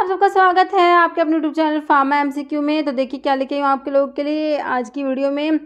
आप सबका स्वागत है आपके अपने यूट्यूब चैनल फार्मा एमसीक्यू में तो देखिए क्या लेके हूँ आपके लोगों के लिए आज की वीडियो में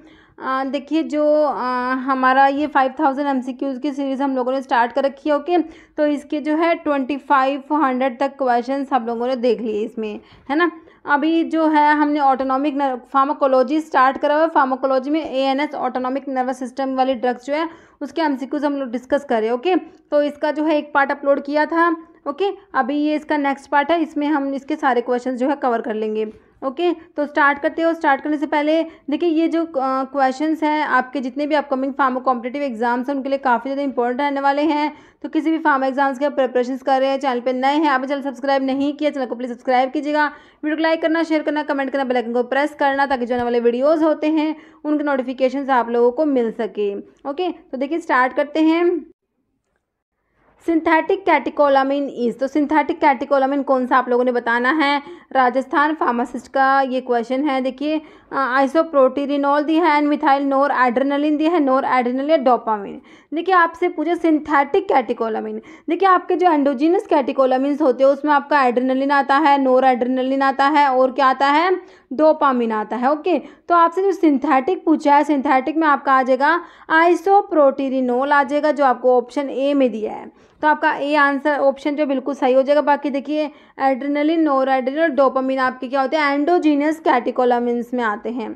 देखिए जो आ, हमारा ये five thousand M C Qs की सीरीज़ हम लोगों ने स्टार्ट कर रखी है ओके तो इसके जो है ट्वेंटी फाइव हंड्रेड तक क्वेश्चन हम लोगों ने देख लिए इसमें है ना अभी जो है हमने ऑटोनॉमिक फार्माकोलॉजी स्टार्ट करा हुआ है फार्माकोलॉजी में A N S autonomic nervous system वाली ड्रग्स जो है उसके एम हम लोग डिस्कस करें ओके तो इसका जो है एक पार्ट अपलोड किया था ओके अभी ये इसका नेक्स्ट पार्ट है इसमें हम इसके सारे क्वेश्चन जो है कवर कर लेंगे ओके तो स्टार्ट करते हो स्टार्ट करने से पहले देखिए ये जो क्वेश्चंस हैं आपके जितने भी अपकमिंग फार्मो कॉम्पिटेटिव एग्जाम्स हैं उनके लिए काफ़ी ज़्यादा इंपॉर्टेंट रहने वाले हैं तो किसी भी फार्मा एग्जाम्स के आप प्रिपरेशन कर रहे हैं चैनल पर नए हैं आप चैनल सब्सक्राइब नहीं किया चैनल को प्लीज़ सब्सक्राइब कीजिएगा वीडियो को लाइक करना शेयर करना कमेंट करना बेलाइकन को प्रेस करना ताकि जो आने वाले वीडियोज़ होते हैं उनके नोटिफिकेशन आप लोगों को मिल सके ओके तो देखिए स्टार्ट करते हैं सिंथेटिक कैटिकोलामिन इज तो सिंथेटिक कैटिकोलामिन कौन सा आप लोगों ने बताना है राजस्थान फार्मासिस्ट का ये क्वेश्चन है देखिए आइसोप्रोटीरिनॉल दी है एंड मिथाइल नोर एड्रेनलिन दी है नोर एड्रेनल या डोपामिन देखिए आपसे पूछे सिंथेटिक कैटिकोलामिन देखिए आपके जो एंडोजिनस कैटिकोलामिन होते हैं उसमें आपका एड्रेनलिन आता है नोर एड्रेनलिन आता है और क्या आता है डोपामिन आता है ओके तो आपसे जो सिंथेटिक पूछा है सिंथेटिक में आपका आ जाएगा आइसोप्रोटीरिनोल आ जाएगा जो आपको ऑप्शन ए में दिया है तो आपका ए आंसर ऑप्शन जो बिल्कुल सही हो जाएगा बाकी देखिए एड्रेनलिन नोराड्रेनल डोपामिन आपके क्या होते हैं एंडोजीनियस कैटिकोलामिन्स में आते हैं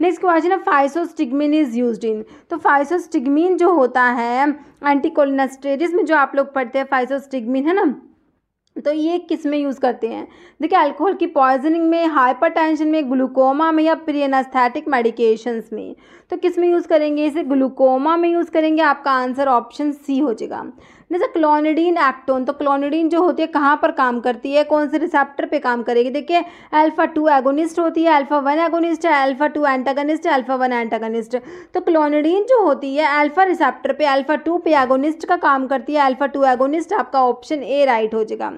नेक्स्ट क्वेश्चन है फाइसोस्टिगमिन इज यूज इन तो फाइसोस्टिगमिन जो होता है एंटीकोलिनास्टेरिस में जो आप लोग पढ़ते हैं फाइसोस्टिगमिन है ना तो ये किस में यूज़ करते हैं देखिए अल्कोहल की पॉइजनिंग में हाइपरटेंशन में ग्लूकोमा में या प्रियनास्थेटिक मेडिकेशंस में तो किस में यूज़ करेंगे इसे ग्लूकोमा में यूज़ करेंगे आपका आंसर ऑप्शन सी हो जाएगा जैसे क्लोनिडीन एक्टोन तो क्लोनिडीन जो होती है कहाँ पर काम करती है कौन से रिसेप्टर पे काम करेगी देखिए अल्फा टू एगोनिस्ट होती है अल्फा वन एगोनिस्ट है अल्फा टू एंटागनिस्ट है अल्फा वन एंटागनिस्ट तो क्लोनिडीन जो होती है अल्फा रिसेप्टर पे अल्फा टू पे एगोनिस्ट का काम करती है अल्फा टू एगोनिस्ट आपका ऑप्शन ए राइट हो जाएगा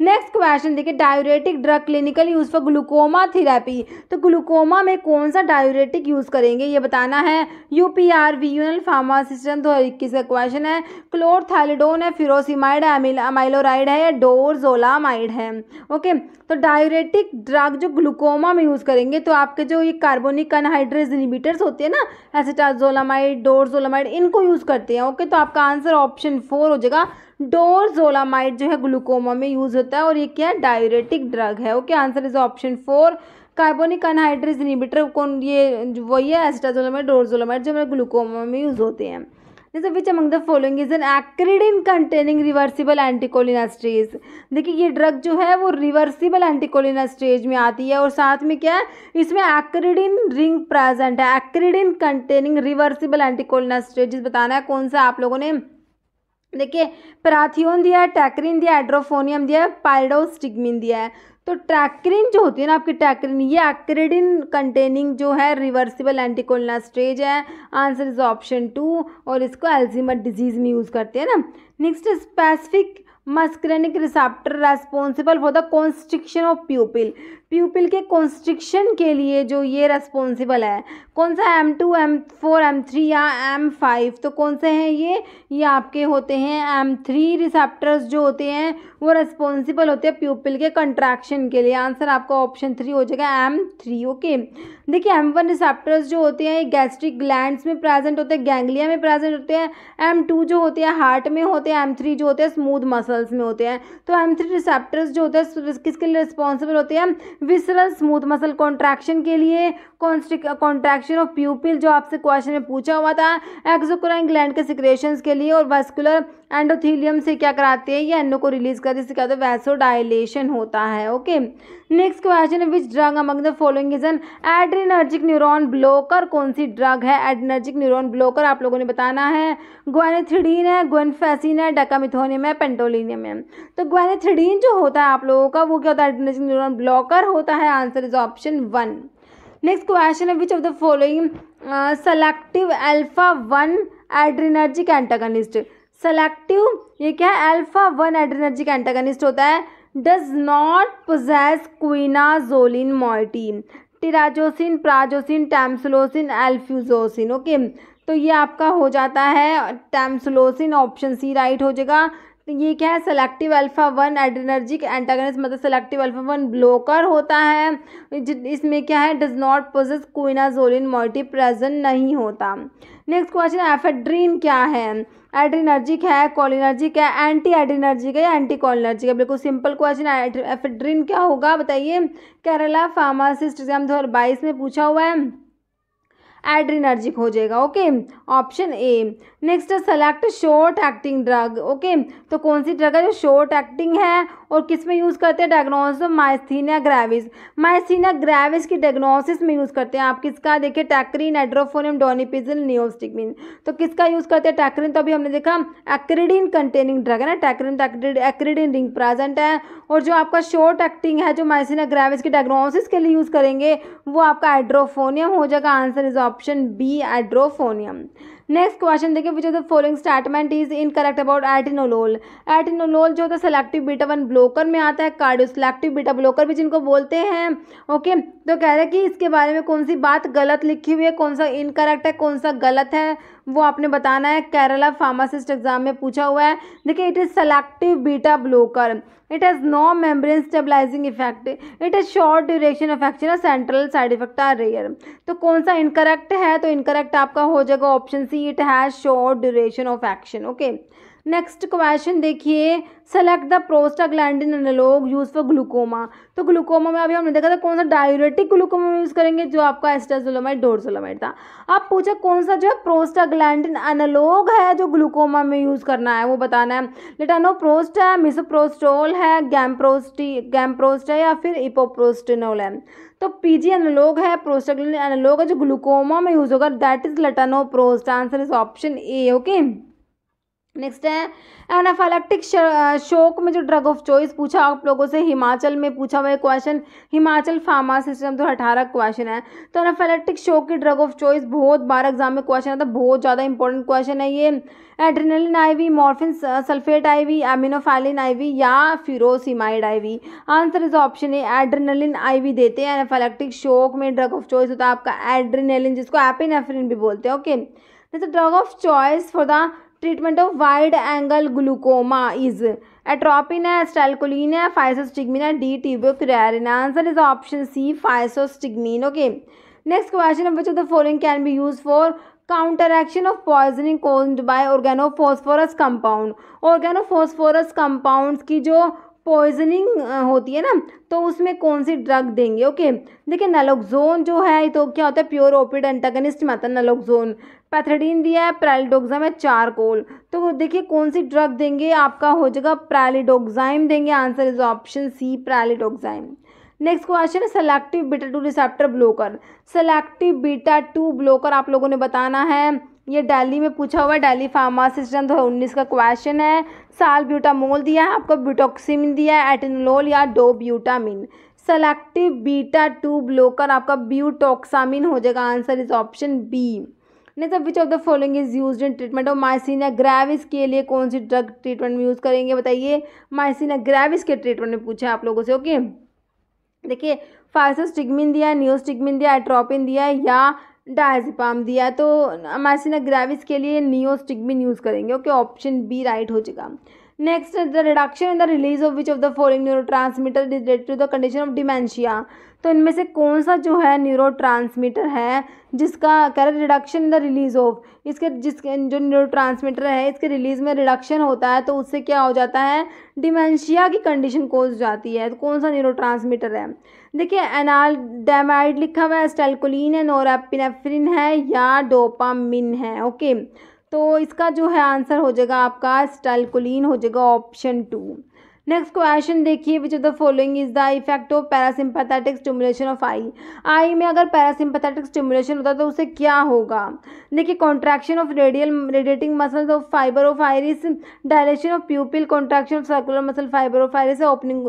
नेक्स्ट क्वेश्चन देखिए diuretic drug clinical use for glaucoma therapy तो ग्लूकोमा में कौन सा डायोरेटिक यूज़ करेंगे ये बताना है यू पी आर वीयूनल फार्मासिस्टम दो हज़ार इक्कीस का क्वेश्चन है क्लोरथाइलिडोन है फिरोसीमाइड अमाइलोराइड है या डोरजोलामाइड है ओके तो डायोरेटिक ड्रग जो ग्लूकोमा में यूज़ करेंगे तो आपके जो ये कार्बोनिक अनहाइड्रेज इनिबिटर्स होते हैं ना एसिटाजोलामाइड डोरजोलामाइड इनको यूज़ करते हैं ओके तो आपका आंसर ऑप्शन फोर हो जाएगा डोरजोलामाइड जो है ग्लूकोमा में यूज होता है और ये क्या है डायरेटिक ड्रग है okay answer is option four carbonic anhydrase inhibitor कौन ये वही है एस्टाजोलामाइड डोरजोलामाइड जो हमारे ग्लूकोमा में यूज होते हैं जैसे which among the following is an acridine containing reversible anticholinesterase देखिए ये ड्रग जो है वो रिवर्सिबल एंटीकोलिनास्टेज में आती है और साथ में क्या है इसमें एक्रिडिन रिंग प्रेजेंट है एक्रिडिन कंटेनिंग रिवर्सिबल एंटीकोलिनास्टेज बताना है कौन सा आप लोगों ने देखिए पराथियोन दिया है टैक्रिन दिया हाइड्रोफोनियम एड्रोफोनियम दिया है पायरोस्टिगमिन दिया है तो टैक्रिन जो होती है ना आपकी टैक्रिन ये एक्रेडिन कंटेनिंग जो है रिवर्सिबल एंटीकोलना स्टेज है आंसर इज ऑप्शन टू और इसको एल्जीमर डिजीज़ में यूज़ करते हैं ना next specific muscarinic receptor responsible for the constriction of pupil pupil के कॉन्स्ट्रिक्शन के लिए जो ये रेस्पॉन्सिबल है कौन सा M M two four M three या एम फाइव तो कौन से हैं ये ये आपके होते हैं एम थ्री रिसेप्टर्स जो होते हैं वो रेस्पॉन्सिबल होते हैं प्यूपिल के कंट्रैक्शन के लिए आंसर आपका ऑप्शन थ्री हो जाएगा एम थ्री ओके देखिए एम वन रिसेप्टर्स जो होते हैं ये गैस्ट्रिक ग्लैंड में प्रेजेंट होते हैं गैंग्लिया में प्रेजेंट होते हैं एम टू जो होते हैं हार्ट में होते हैं एम थ्री जो होते हैं स्मूथ मसल मसल्स में होते हैं तो एम थ्री रिसेप्टर्स जो होते हैं किसके लिए रिस्पॉन्सिबल होते हैं विसरल स्मूथ मसल कॉन्ट्रैक्शन के लिए कॉन्ट्रैक्शन ऑफ प्यूपिल जो आपसे क्वेश्चन में पूछा हुआ था एक्सोक्राइन ग्लैंड के सिक्रेशन के लिए और वेस्कुलर एंडोथीलियम से क्या कराती है ये एंडो को रिलीज करते जिससे क्या होता है वैसोडाइलेशन होता है ओके नेक्स्ट क्वेश्चन है which drug among the following is an adrenergic neuron blocker कौन सी ड्रग है एड्रीनर्जिक न्यूरोन ब्लॉकर आप लोगों ने बताना है ग्वेनेथ्रीडीन है ग्वेनफेसिन है डेकामिथोनियम है पेंटोलिनियम है तो ग्वेनेथ्रीडीन जो होता है आप लोगों का वो क्या होता है एड्रीनर्जिक न्यूरोन ब्लॉकर होता है answer is option one next question है which of the following selective alpha one adrenergic antagonist selective ये क्या है एल्फा वन एड्रेनर्जिक एंटागनिस्ट होता है does not possess quinazoline moiety terazosin prazosin tamsulosin alfuzosin okay तो ये आपका हो जाता है टैम्सलोसिन ऑप्शन सी राइट हो जाएगा तो ये क्या है selective alpha one adrenergic antagonist मतलब सेलेक्टिव अल्फ़ा वन ब्लोकर होता है इसमें क्या है does not possess quinazoline moiety present नहीं होता नेक्स्ट क्वेश्चन एफेड्रीन क्या है एड्रीनर्जिक है कॉलिनर्जिक है एंटी एड्रीनर्जिक है या एंटी कॉलिनर्जिक है बिल्कुल सिंपल क्वेश्चन एफेड्रीन क्या होगा बताइए केरला फार्मासिस्ट एग्जाम दो में पूछा हुआ है एड्रीनर्जिक हो जाएगा ओके ऑप्शन ए नेक्स्ट है select short acting drug okay तो कौन सी ड्रग है जो शॉर्ट एक्टिंग है और किस में यूज़ करते हैं diagnosis myasthenia gravis myasthenia gravis की डायग्नोसिस में यूज़ करते हैं आप किसका देखिए टैक्रीन एड्रोफोनियम डोनिपिजिल नियोस्टिकमिन तो किसका यूज़ करते हैं टैक्रीन तो अभी हमने देखा एक्रीडिन कंटेनिंग ड्रग है ना टैक्रीन एक्रीडिन रिंग प्रेजेंट है और जो आपका शॉर्ट एक्टिंग है जो माइसिना ग्रेविस की डायग्नोसिस के लिए यूज़ करेंगे वो आपका एड्रोफोनियम हो जाएगा answer is option B edrophonium next question देखिए which of the following statement is incorrect about atenolol atenolol जो होता है सेलेक्टिव बीटा वन ब्लोकर में आता है कार्डियो सेलेक्टिव बीटा ब्लोकर भी जिनको बोलते हैं ओके तो कह रहे हैं कि इसके बारे में कौन सी बात गलत लिखी हुई है कौन सा इनकरेक्ट है कौन सा गलत है वो आपने बताना है केरला फार्मासिस्ट एग्जाम में पूछा हुआ है देखिए it is selective beta blocker it has no membrane stabilising effect it is short duration effect ना central side effect are rare तो कौन सा इनकरेक्ट है तो इनकरेक्ट आपका हो जाएगा option C it has short duration of action okay next question देखिए select the prostaglandin analogue use for glaucoma तो ग्लूकोमा में अभी हमने देखा था कौन सा डायोरेटिक ग्लूकोमा यूज़ करेंगे जो आपका एस्टाजोलोमाइड डोरजोलोमाइड था अब पूछा कौन सा जो है प्रोस्टाग्लैंडिन एनालॉग है जो ग्लूकोमा में यूज़ करना है वो बताना है प्रोस्ट है मिसोप्रोस्टोल है गैमप्रोस्टी गैम्प्रोस्ट है या फिर इपोप्रोस्टिनोल है तो पीजी एनालॉग है प्रोस्टाग्लैंडिन एनालॉग है जो ग्लूकोमा में यूज़ होगा that is latanoprost answer is option A okay next है एनाफालेक्टिक शोक uh, में जो ड्रग ऑफ चॉइस पूछा आप लोगों से हिमाचल में पूछा हुआ क्वेश्चन हिमाचल फार्मा सिस्टम तो अठारह क्वेश्चन है तो एनाफालेक्टिक शोक की ड्रग ऑफ चॉइस बहुत बार एग्जाम में क्वेश्चन आता है बहुत ज़्यादा इंपॉर्टेंट क्वेश्चन है ये adrenaline IV morphine sulphate IV aminophylline IV या furosemide IV answer is option A adrenaline IV देते हैं एनाफालेक्टिक शोक में ड्रग ऑफ चॉइस होता है आपका एड्रीनलिन जिसको एपिनेफ्रिन भी बोलते हैं okay drug of choice for the treatment of wide angle glaucoma is atropine है स्टेलकोलिन है फाइसोस्टिगमिन है D tubocurarine answer is option C physostigmine okay next question number which of the following can be use for counter action of poisoning cause by organophosphorus compound organophosphorus compound की जो poisoning होती है ना तो उसमें कौन सी ड्रग देंगे ओके देखिए नलोक्जोन जो है तो क्या होता है प्योर ओपिड एंटागनिस्ट में आता है नलोक्जोन पैथेडीन दिया है प्रेलिडोक्जाम है चारकोल तो देखिए कौन सी ड्रग देंगे आपका हो जाएगा प्रेलिडोक्जाइम देंगे answer is option C pralidoxime next question है selective beta two receptor blocker selective beta two blocker आप लोगों ने बताना है ये डेली में पूछा हुआ है डेली फार्मासिस्टम दो उन्नीस का क्वेश्चन है साल ब्यूटामोल दिया है आपको ब्यूटोक्सिमिन दिया है एटेनोल या dobutamine selective beta two blocker आपका ब्यूटोक्सामिन हो जाएगा आंसर इज ऑप्शन बी नहीं सब which of the following is use in treatment of myasthenia gravis के लिए कौन सी ड्रग ट्रीटमेंट यूज़ करेंगे बताइए माइसिना ग्रेविस के ट्रीटमेंट में पूछा आप लोगों से ओके देखिए फाइसोस्टिगमिन दिया न्यूस्टिगमिन दिया एट्रोपिन दिया या डायजिपाम दिया तो अमासिना ग्राविस के लिए नियोस्टिगमिन यूज़ करेंगे ओके ऑप्शन बी राइट हो जाएगा next the reduction in the release of which of the following neurotransmitter is related to the condition of dementia तो इनमें से कौन सा जो है न्यूरो ट्रांसमीटर है जिसका कह रहे reduction in the release of इसके जिस जो न्यूरो ट्रांसमीटर है इसके रिलीज में रिडक्शन होता है तो उससे क्या हो जाता है डिमेंशिया की कंडीशन कोज जाती है तो कौन सा न्यूरो ट्रांसमीटर है देखिए डेमाइड लिखा हुआ है स्टेलकोलिन है नोरापिनेफ्रिन है या डोपामिन है ओके तो इसका जो है आंसर हो जाएगा आपका स्टेलकोलिन हो जाएगा ऑप्शन टू नेक्स्ट क्वेश्चन देखिए which of the following is the effect of parasympathetic stimulation of eye eye में अगर पैरासिम्पथेटिक स्टिमुलेशन होता है तो उससे क्या होगा देखिए contraction of radial radiating muscle of fibre of iris dilation of pupil contraction of circular muscle fibre of iris opening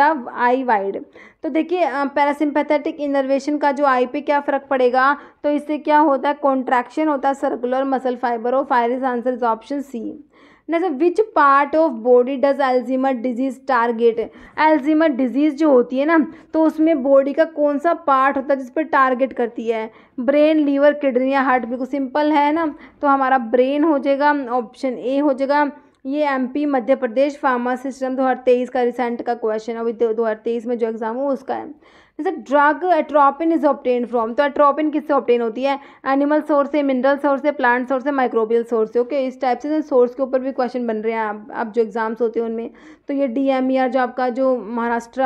the eye wide तो देखिए पैरासिम्पथेटिक इनर्वेशन का जो आई पे क्या फ़र्क पड़ेगा तो इससे क्या होता है कॉन्ट्रैक्शन होता है circular muscle fibre of iris answer is option C sir which part of body does Alzheimer disease target Alzheimer disease जो होती है ना तो उसमें बॉडी का कौन सा पार्ट होता है जिस पर टारगेट करती है ब्रेन लीवर किडनी या हार्ट बिल्कुल सिंपल है ना तो हमारा ब्रेन हो जाएगा ऑप्शन ए हो जाएगा ये MP Madhya Pradesh pharmacist तेईस का रिसेंट का क्वेश्चन है अभी तेईस में जो एग्ज़ाम हो उसका है जैसे drug atropine is obtain from तो एट्रोपिन किससे ऑप्टेन होती है एनिमल सोर्स से मिनरल सोर्स से प्लांट सोर्स से माइक्रोबियल सोर्स से ओके इस टाइप से सोर्स के ऊपर भी क्वेश्चन बन रहे हैं आप, आप जो एग्ज़ाम्स होते हैं उनमें तो ये डी एम ई आर जो आपका जो महाराष्ट्र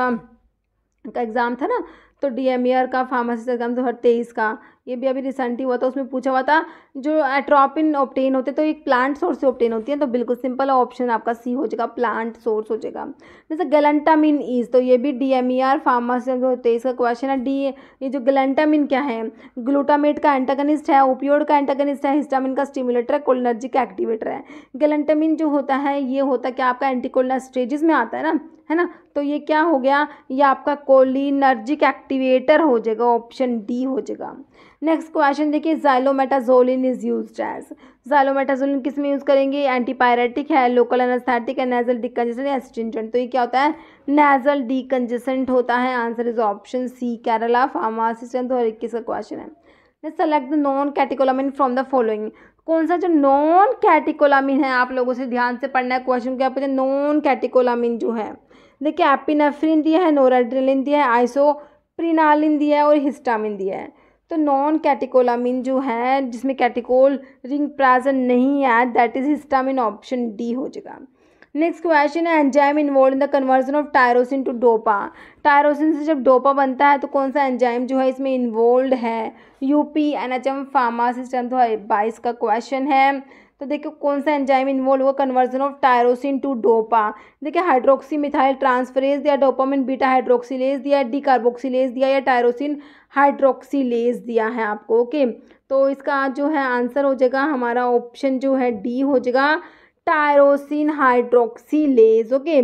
का एग्ज़ाम था ना तो डी एम ई आर का फार्मासिस्ट एग्ज़ाम दो हज़ार तेईस का ये भी अभी रिसेंटली हुआ था उसमें पूछा हुआ था जो एट्रोपिन ऑप्टेन होते तो एक प्लांट सोर्स से ऑप्टेन होती है तो बिल्कुल सिंपल ऑप्शन आपका सी हो जाएगा प्लांट सोर्स हो जाएगा जैसे गलेंटामिन ईज तो ये भी D M E R pharma होते इसका क्वेश्चन है डी ये जो गलेंटामिन क्या है ग्लूटामेट का एंटागनिस्ट है ओपियोड का एंटागनिस्ट है हिस्टामिन का स्टिमुलेटर है कोलनर्जी का एक्टिवेटर है गलेंटामिन जो होता है ये होता है क्या आपका एंटीकोलना स्टेजेस में आता है ना है ना तो ये क्या हो गया ये आपका कोलिनर्जिक एक्टिवेटर हो जाएगा ऑप्शन डी हो जाएगा नेक्स्ट क्वेश्चन देखिए xylometazoline is use as xylometazoline किस में यूज़ करेंगे एंटीपायरेटिक है लोकल एनास्थेटिक है नेजल या एस्टिंजेंट तो ये क्या होता है नेजल डिकन्जेसेंट होता है answer is option C Kerala pharmacist दो हज़ार इक्कीस का क्वेश्चन है select the non catecholamine from the following कौन सा जो नॉन कैटिकोलामिन है आप लोगों से ध्यान से पढ़ना है क्वेश्चन क्या पूछे नॉन कैटिकोलामिन जो है देखिए एपिनेफ्रिन दिया है नोराड्रिलिन दिया है आइसो प्रिनालिन दिया है और हिस्टामिन दिया है तो नॉन कैटिकोलामिन जो है जिसमें कैटिकोल रिंग प्रेजेंट नहीं है that is histamine option D हो जाएगा नेक्स्ट क्वेश्चन है enzyme involve in the conversion of tyrosine to dopa tyrosine से जब डोपा बनता है तो कौन सा एंजाइम जो है इसमें इन्वॉल्व है यूपी एनएचएम फार्मा सिस्टम दो बाईस का क्वेश्चन है तो देखिए कौन सा एंजाइम इन्वॉल्व हुआ conversion of tyrosine to dopa देखिए हाइड्रोक्सी मिथाइल ट्रांसफरेज दिया डोपामिन बीटा हाइड्रोक्सीलेज दिया डी कार्बोक्सीलेज दिया या टायरोसिन हाइड्रोक्सीलेज दिया है आपको ओके तो इसका जो है आंसर हो जाएगा हमारा ऑप्शन जो है डी हो जाएगा टायरोसिन हाइड्रोक्सीलेज ओके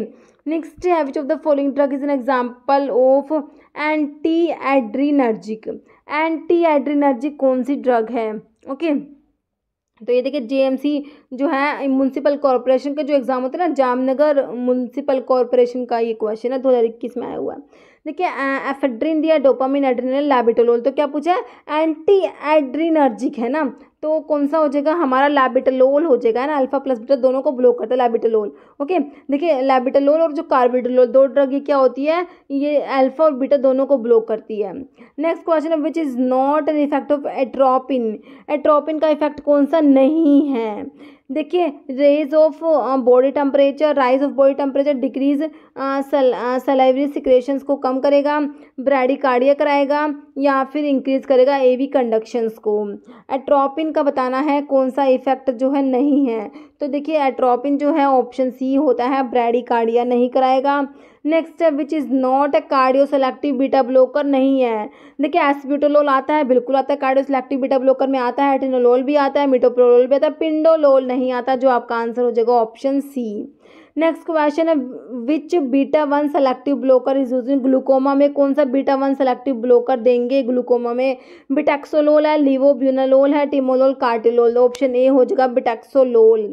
नेक्स्ट है which of the following drug is an example of anti adrenergic anti adrenergic कौन सी ड्रग है ओके okay? तो ये देखिए जेएमसी जो है म्यूनसिपल कॉरपोरेशन का जो एग्ज़ाम होता है ना जामनगर म्यूनसिपल कॉरपोरेशन का ये क्वेश्चन है दो हज़ार इक्कीस में आया हुआ है देखिए एफेड्रिन दिया डोपामिन एड्रिनल लैबिटोलोल तो क्या पूछा है एंटी एड्रीनर्जिक है ना तो कौन सा हो जाएगा हमारा लैबिटोलोल हो जाएगा है ना अल्फा प्लस बीटा दोनों को ब्लॉक करता है लैबिटोलोल ओके देखिए लैबिटलोल और जो कार्बिटलोल दो ड्रग ये क्या होती है ये अल्फा और बीटा दोनों को ब्लॉक करती है नेक्स्ट क्वेश्चन है which is not an effect of atropine atropine का इफेक्ट कौन सा नहीं है देखिए raise of body temperature rise of body temperature decrease salivary secretions को कम करेगा ब्रेडिकार्डिया कराएगा या फिर इंक्रीज करेगा एवी कंडक्शंस को एट्रोपिन का बताना है कौन सा इफेक्ट जो है नहीं है तो देखिए एट्रोपिन जो है ऑप्शन सी होता है ब्रेडिकार्डिया नहीं कराएगा नेक्स्ट है which is not a cardioselective beta blocker नहीं है देखिए एस्पिटोलोल आता है बिल्कुल आता है कार्डियो सेलेक्टिव बीटा ब्लोकर में आता है एटिनोलोल भी आता है मिटोप्रोलोल भी आता है पिंडोलोल नहीं आता जो आपका आंसर हो जाएगा ऑप्शन सी नेक्स्ट क्वेश्चन है which beta one selective blocker is use glaucoma में कौन सा बीटा वन सेलेक्टिव ब्लॉकर देंगे ग्लूकोमा में बिटेक्सोलोल है लिवोब्यूनालोल है टिमोलोल कार्टिलोल ऑप्शन ए हो जाएगा बिटेक्सोलोल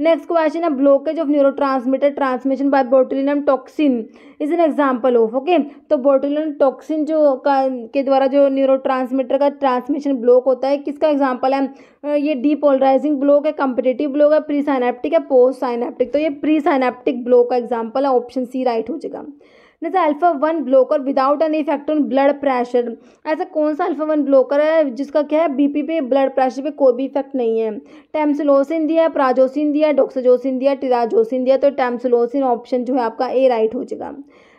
नेक्स्ट क्वेश्चन है blockage of neurotransmission by botulinum toxin is an example of okay तो बोटुलिनम टॉक्सिन जो का के द्वारा जो न्यूरो का ट्रांसमिशन ब्लॉक होता है किसका एग्जाम्पल है ये डीपोलराइजिंग ब्लॉक है कम्पिटेटिव ब्लॉक है प्री साइनेप्टिक है पोस्ट साइनेप्टिक तो ये प्री साइनेप्टिक ब्लॉक का एग्जाम्पल है ऑप्शन सी राइट हो जाएगा जैसे alpha one blocker without an effect on blood pressure ऐसा कौन सा अल्फ़ा वन ब्लॉकर है जिसका क्या है बीपी पे ब्लड प्रेशर पे कोई भी इफेक्ट नहीं है टेम्सलोसिन दिया प्राजोसिन दिया डोक्साजोसिन दिया टिराजोसिन दिया तो टेम्सलोसिन ऑप्शन जो है आपका ए राइट हो जाएगा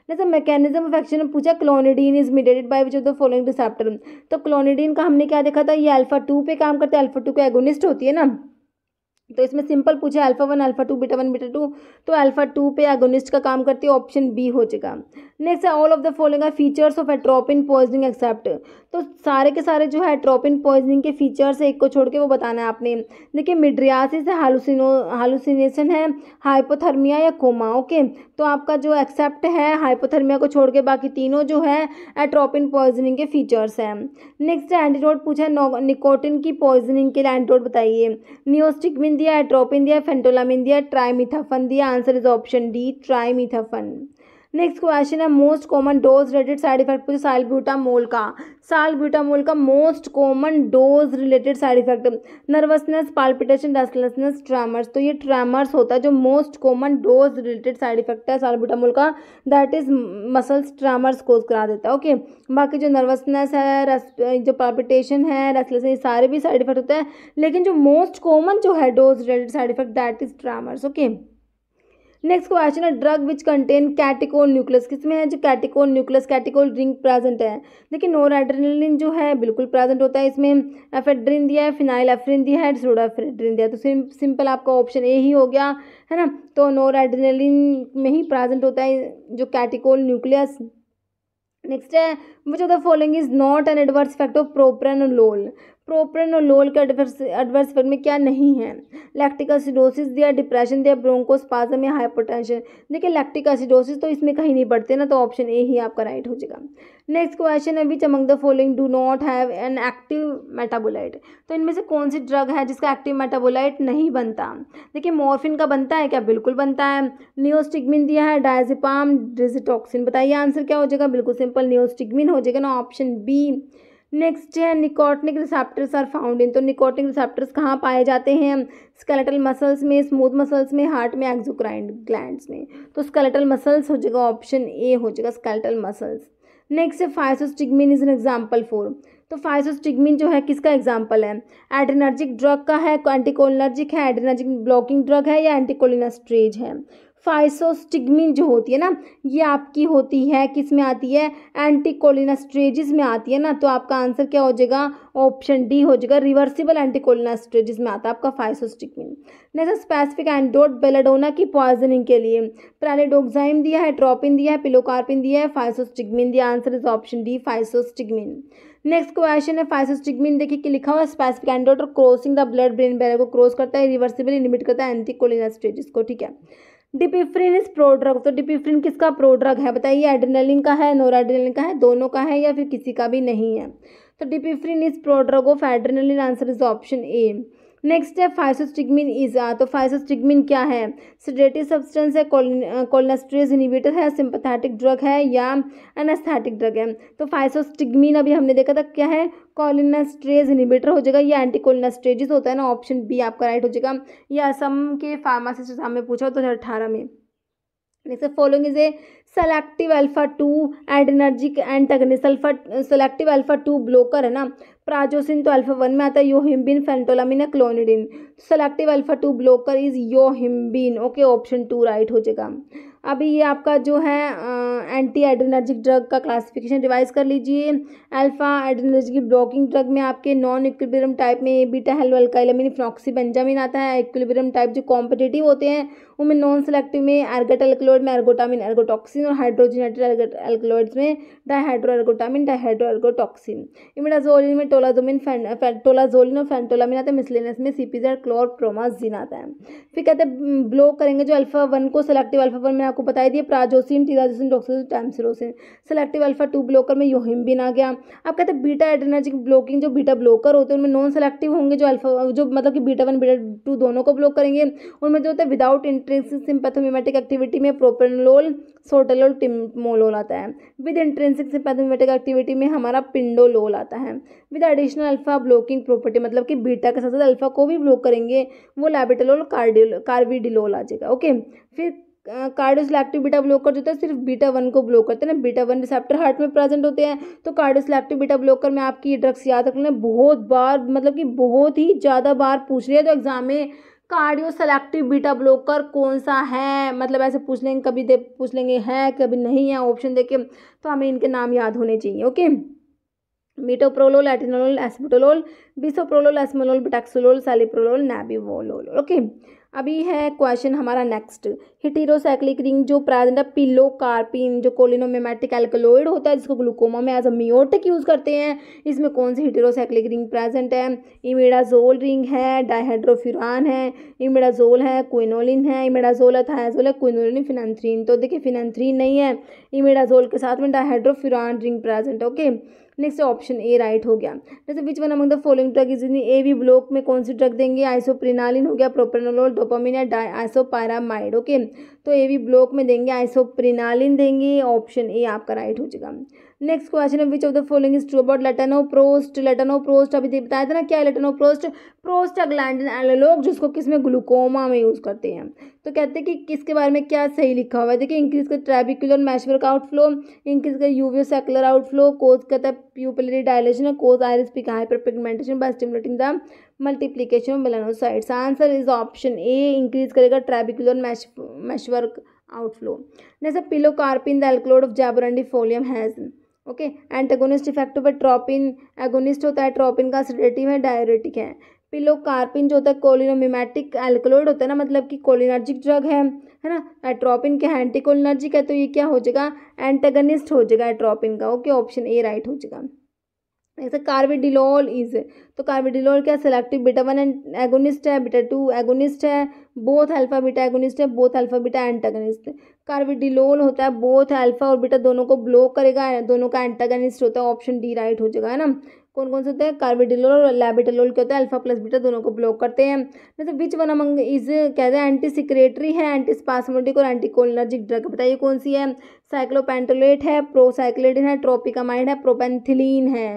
जैसे मैकेनिज्म ऑफ एक्शन में पूछा clonidine is mediated by which of the following receptor तो क्लोनिडीन का हमने क्या देखा था ये अल्फा टू पे काम करते हैं अल्फा टू का एगोनिस्ट होती है ना तो इसमें सिंपल पूछा alpha one alpha two beta one beta two तो अल्फा टू पे एगोनिस्ट का काम करती है ऑप्शन बी हो जाएगा नेक्स्ट है all of the following are features of atropine poisoning except तो सारे के सारे जो है एट्रोपिन पॉइजनिंग के फीचर्स एक को छोड़ के वो बताना है आपने देखिए मिड्रियासिस है हालुसिनो हालुसिनेशन है हाइपोथर्मिया या कोमा ओके तो आपका जो एक्सेप्ट है हाइपोथर्मिया को छोड़ के बाकी तीनों जो है एट्रोपिन पॉइजनिंग के फीचर्स हैं नेक्स्ट एंटीडोट पूछा है निकोटिन की पॉइजनिंग के लिए एंटीडोट बताइए नियोस्टिकमिन दिया एट्रोपिन दिया फेंटोलामिन दिया ट्राइमिथाफन दिया answer is option D trimethaphan next question है most common dose related side effect पूछे ब्यूटामोल का साल ब्यूटामोल का most common dose related side effect nervousness palpitation restlessness tremors तो ये ट्रैमर्स होता है जो most common dose related side effect है साल ब्यूटामोल का that is muscles tremors cause करा देता है ओके बाकी जो नर्वसनेस है जो पाल्पिटेशन है रेस्टलेसनेस सारे भी साइड इफेक्ट होते हैं लेकिन जो मोस्ट कॉमन जो है dose related side effect that is tremors okay next question है drug which contain catechol nucleus किसमें है जो catechol nucleus catechol ring present है देखिए नोराड्रेनलिन जो है बिल्कुल प्रेजेंट होता है इसमें एफेड्रिन दिया है फिनाइल एफ्रिन दिया है सोडाफ्रेड्रिन दिया तो सिंपल आपका ऑप्शन ए ही हो गया है ना तो नोराड्रेनलिन में ही प्रेजेंट होता है जो कैटिकोल न्यूक्लियस नेक्स्ट है which of the following is not an adverse effect of propranolol लोल के एडवर्स एडवर्स इफेक्ट में क्या नहीं है लैक्टिक एसिडोसिस दिया डिप्रेशन दिया ब्रोंकोस्पाजम या हाइपोटेंशन देखिए लैक्टिक एसिडोसिस तो इसमें कहीं नहीं पड़ते ना तो ऑप्शन ए ही आपका राइट हो जाएगा नेक्स्ट क्वेश्चन है which among the following do not have an active metabolite तो इनमें से कौन सी ड्रग है जिसका एक्टिव मेटाबोलाइट नहीं बनता देखिए मॉर्फिन का बनता है क्या बिल्कुल बनता है नियोस्टिगमिन दिया है डायजिपाम डिजिटॉक्सिन बताइए आंसर क्या हो जाएगा बिल्कुल सिंपल नियोस्टिगमिन हो जाएगा ना ऑप्शन बी नेक्स्ट है nicotinic receptors are found in तो निकोटनिक रिसेप्टर्स कहाँ पाए जाते हैं स्केलेटल मसल्स में स्मूथ मसल्स में हार्ट में एक्जोक्राइन ग्लैंड में तो स्केलेटल मसल्स हो जाएगा ऑप्शन ए हो जाएगा स्केलेटल मसल्स नेक्स्ट है physostigmine is an example for तो फाइसोस्टिगमिन जो है किसका एग्जाम्पल है एड्रेनर्जिक ड्रग का है एंटीकोलर्जिक है एड्रेनर्जिक ब्लॉकिंग ड्रग है या एंटीकोलिनास्ट्रेज है फाइसोस्टिगमिन जो होती है ना ये आपकी होती है किस में आती है एंटीकोलिनास्ट्रेजिस में आती है ना तो आपका आंसर क्या हो जाएगा ऑप्शन डी हो जाएगा रिवर्सिबल एंटीकोलिनास्ट्रेजिस में आता है आपका physostigmine next specific antidote belladonna की पॉइजनिंग के लिए प्रालेडोक्साइम दिया है ट्रोपिन दिया है पिलोकार्पिन दिया है फाइसोस्टिगमिन दिया answer is option D physostigmine next question है फाइसोस्टिगमिन देखिए कि लिखा हुआ है स्पेसिफिक एंडोड और crossing the blood brain barrier को क्रॉस करता है रिवर्सिबल लिमिट करता है एंटीकोलिनास्ट्रेजिस को ठीक है डिपिफ्रिन इस प्रोड्रग तो डिपिफ्रिन किसका प्रोड्रग है बताइए एड्रेनलिन का है नोराड्रेनलिन का है दोनों का है या फिर किसी का भी नहीं है तो dipivefrin is prodrug of adrenaline answer is option A next है फाइसोस्टिगमिन इज आ तो फाइसोस्टिगमिन क्या है सिडेटिव सब्सटेंस है कोलनास्ट्रेज इनिवेटर है सिंपथेटिक ड्रग है या अनस्थैटिक ड्रग है तो फाइसोस्टिगमिन अभी हमने देखा था क्या है कोलिनास्ट्रेज इनिबेटर हो जाएगा या ये एंटीकोलिनास्ट्रेजिस होता है ना ऑप्शन बी आपका राइट हो जाएगा या असम के फार्मासिस्ट एग्जाम में पूछा दो हज़ार अठारह में next following is a selective alpha two adrenergic antagonist alpha selective alpha two blocker है ना प्राजोसिन तो अल्फा वन में आता है योहिम्बिन फेंटोलामिन या clonidine selective alpha two blocker is yohimbine okay option two right हो जाएगा अभी ये आपका जो है एंटी एड्रेनर्जिक ड्रग का क्लासिफिकेशन रिवाइज कर लीजिए अल्फा एड्रेनर्जिक ब्लॉकिंग ड्रग में आपके नॉन इक्विलिब्रियम टाइप में बीटा हेलवलकाइलमिन फ्लॉक्सी बेंजामिन आता है इक्विलिब्रियम टाइप जो कॉम्पिटेटिव होते हैं उनमें नॉन सेलेक्टिव में एर्गेट एल्कलोइड में एर्गोटामिन एर्गोटॉक्सिन और हाइड्रोजिनेटेड एल्कलोइड्स में डायहाइड्रो एर्गोटामिन डायहाइड्रो एर्गोटॉक्सिन इमिडाजोलिन में तो टोलाजोमिन टोलाजोलिन और फेंटोलामिन आता है मिसलिनस में सी सीपीजेड क्लोर प्रोमाजिन आता है फिर कहते हैं ब्लॉक करेंगे जो अल्फा वन को सेलेक्टिव अल्फा वन मैंने आपको बताई दिए prazosin terazosin doxazosin tamsulosin selective alpha two blocker में योहिम्बिन आ गया आप कहते हैं बीटा एड्रेनर्जिक ब्लॉकिंग जो बीटा ब्लॉकर होते हैं उनमें नॉन सेलेक्टिव होंगे जो अल्फा जो मतलब कि बीटा वन बीटा टू दोनों को ब्लॉक करेंगे उनमें जो होता है विदाउट इंट्रेंसिक सिंपैथोमीमेटिक एक्टिविटी में प्रोपेनलोल सोटेलोल टिमोलोल आता है विद इंट्रेंसिक सिंपैथोमीमेटिक एक्टिविटी में हमारा पिंडोलोल आता है with additional alpha blocking property मतलब कि बीटा के साथ साथ अल्फा को भी ब्लॉक करेंगे वो लैबिटलोल कार्डियोल कार्विडिलोल आ जाएगा ओके फिर कार्डियोस्लैक्टिव बीटा ब्लॉकर जो होता है सिर्फ बीटा वन को ब्लॉक करते हैं ना बीटा वन रिसेप्टर हार्ट में प्रेजेंट होते हैं तो कार्डियोस्लैक्टिव बीटा ब्लॉकर में आपकी ड्रग्स याद रख लें बहुत बार मतलब कि बहुत ही ज़्यादा बार पूछ रही है तो एग्जाम में कार्डियो सेलेक्टिव बीटा ब्लॉकर कौन सा है मतलब ऐसे पूछ लेंगे कभी दे पूछ लेंगे है कभी नहीं है ऑप्शन देके तो हमें इनके नाम याद होने चाहिए okay metoprolol atenolol acebutolol bisoprolol esmolol betaxolol celiprolol nebivolol okay अभी है क्वेश्चन हमारा नेक्स्ट हिटीरोसाइक्लिक रिंग जो पिलो कार्पिन जो कोलिनोमेमेटिक एल्कोलोइड होता है जिसको ग्लूकोमा में एज अ मियोटिक यूज़ करते हैं इसमें कौन सी हिटीरोसाइक्लिक रिंग प्रेजेंट है इमिडाजोल रिंग है डायहाइड्रोफ्यूरान है इमिडाजोल है क्विनोलिन है इमिडाजोल है थायाजोल है क्विनोलिन फिनथ्रीन तो देखिए फिनथ्रीन नहीं है इमिडाजोल के साथ में dihydrofuran ring present okay next option A right हो गया जैसे which one among the following drug is A V block में कौन सी ड्रग देंगे आइसोप्रिनालिन हो गया प्रोपेनोलोल डोपामिन या डाई आइसोपारामाइड ओके तो ए भी ब्लॉक में देंगे आइसोप्रिनालिन देंगे ऑप्शन ए आपका राइट हो जाएगा नेक्स्ट क्वेश्चन है which of the following is true about latanoprost latanoprost अभी बताया था ना क्या लेटनो प्रोस्ट प्रोस्टाग्लैंडिन एनालोग जिसको किस में ग्लूकोमा में यूज़ करते हैं तो कहते हैं कि किसके बारे में क्या सही लिखा हुआ है देखिए इंक्रीज कर ट्रेबिकुलर मैशवर का आउटफ्लो इंक्रीज कर यूवियो सेकुलर आउटफ्लो कोज कहता है pupillary dilation causes iris pig hyper pigmentation by stimulating the multiplication of answer is option A increase करेगा ट्रेबिकुलर मैश मैशवर्क जैसे pilocarpine the alkaloid of of jaborundifolium has okay antagonist effect पर tropine agonist होता है ट्रॉपिन का sedative है diuretic है कार्पिन जो होता है कोलिनोमिमेटिक एल्कलोइड होता है ना मतलब कि कोलिनर्जिक ड्रग है है ना एट्रोपिन के एंटी कोलिनर्जिक है तो ये क्या हो जाएगा एंटेगनिस्ट हो जाएगा एट्रोपिन का ओके ऑप्शन ए राइट हो जाएगा जैसे कार्बिडिलोल इज तो कार्बिडिलोल क्या सेलेक्टिव बीटा वन एगोनिस्ट है बीटा टू एगोनिस्ट है बोथ अल्फा बीटा एगोनिस्ट है both alpha beta antagonist carvedilol होता है बोथ अल्फा और बीटा दोनों को ब्लॉक करेगा दोनों का एंटागोनिस्ट होता है ऑप्शन डी राइट हो जाएगा है ना कौन कौन से होते हैं कार्बेडिलोल और लैबिटेलोल के होते हैं अल्फा प्लस बीटा दोनों को ब्लॉक करते हैं मतलब विच वन अमंग इज कहते हैं एंटी सिक्रेटरी है एंटी स्पासमोटिक और एंटीकोलर्जिक ड्रग बताइए कौन सी है साइक्लोपेंटोलेट है प्रोसाइक्लेटिन है ट्रोपिकामाइड है प्रोपेंथिलीन है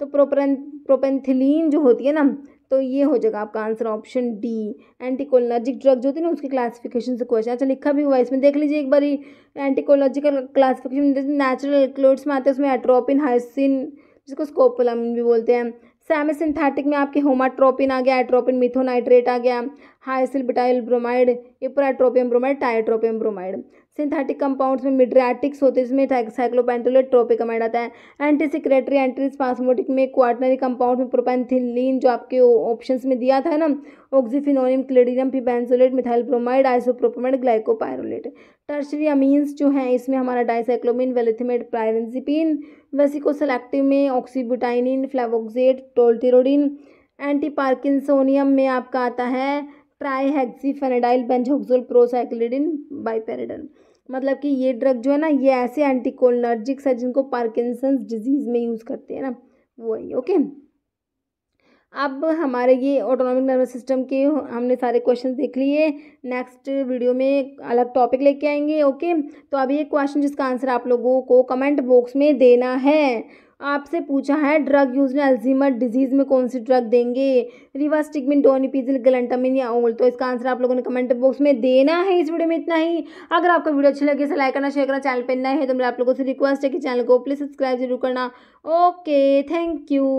तो प्रोपरें प्रोपेंथिलीन जो होती है ना तो ये हो जाएगा आपका answer option D anticholinergic drug जो होती है ना उसके क्लासिफिकेशन से क्वेश्चन अच्छा लिखा भी हुआ है इसमें देख लीजिए एक बार ही एंटीकोलॉजिकल क्लासिफिकेशन जैसे नेचुरल क्लोड्स में आते हैं उसमें एट्रोपिन हाइसिन जिसको स्कोपोलामिन भी बोलते हैं सेमी सिंथेटिक में आपके होमाट्रोपिन आ गया एट्रोपिन मिथोनाइट्रेट आ गया hyoscine butyl bromide ipratropium bromide tiotropium bromide synthetic compounds में मिड्रैटिक्स होते हैं जिसमें साइक्लोपेंटोलेट ट्रोपिकमाइड आता है एंटी सिक्रेटरी एंटी स्पास्मोटिक में क्वार्टनरी कंपाउंड में प्रोपेंथिलीन जो आपके ऑप्शंस में दिया था ना oxyphenonium clidinium pipenzolate methyl bromide isopropamide glycopyrrolate tertiary amines जो हैं इसमें हमारा डाइसाइक्लोमिन वेलिथमेट प्रायरेंजिपिन वेसिकोसेलेक्टिव में ऑक्सीबुटाइनिन फ्लेवोक्जेट टोल्टिरोडिन एंटी पार्किसोनियम में आपका आता है ट्राईहेक्सीफेनाडाइल बेंजोक्सोल प्रोसाइक्लिडिन बाइपेरिडन मतलब कि ये ड्रग जो है ना ये ऐसे एंटीकोलर्जिक्स है जिनको पार्किंसंस डिजीज़ में यूज़ करते हैं ना वो ओके अब हमारे ये ऑटोनॉमिक नर्वस सिस्टम के हमने सारे क्वेश्चन देख लिए नेक्स्ट वीडियो में अलग टॉपिक लेके आएंगे ओके तो अभी एक क्वेश्चन जिसका आंसर आप लोगों को कमेंट बॉक्स में देना है आपसे पूछा है ड्रग यूज ने अल्जीमर डिजीज़ में कौन सी ड्रग देंगे रिवास्टिकमिन डोनीपीजिल गलंटामिन या ओल तो इसका आंसर आप लोगों ने कमेंट बॉक्स में देना है इस वीडियो में इतना ही अगर आपको वीडियो अच्छी लगे तो लाइक करना शेयर करना चैनल पर नए है तो मेरे आप लोगों से रिक्वेस्ट है कि चैनल को प्लीज़ सब्सक्राइब जरूर करना ओके थैंक यू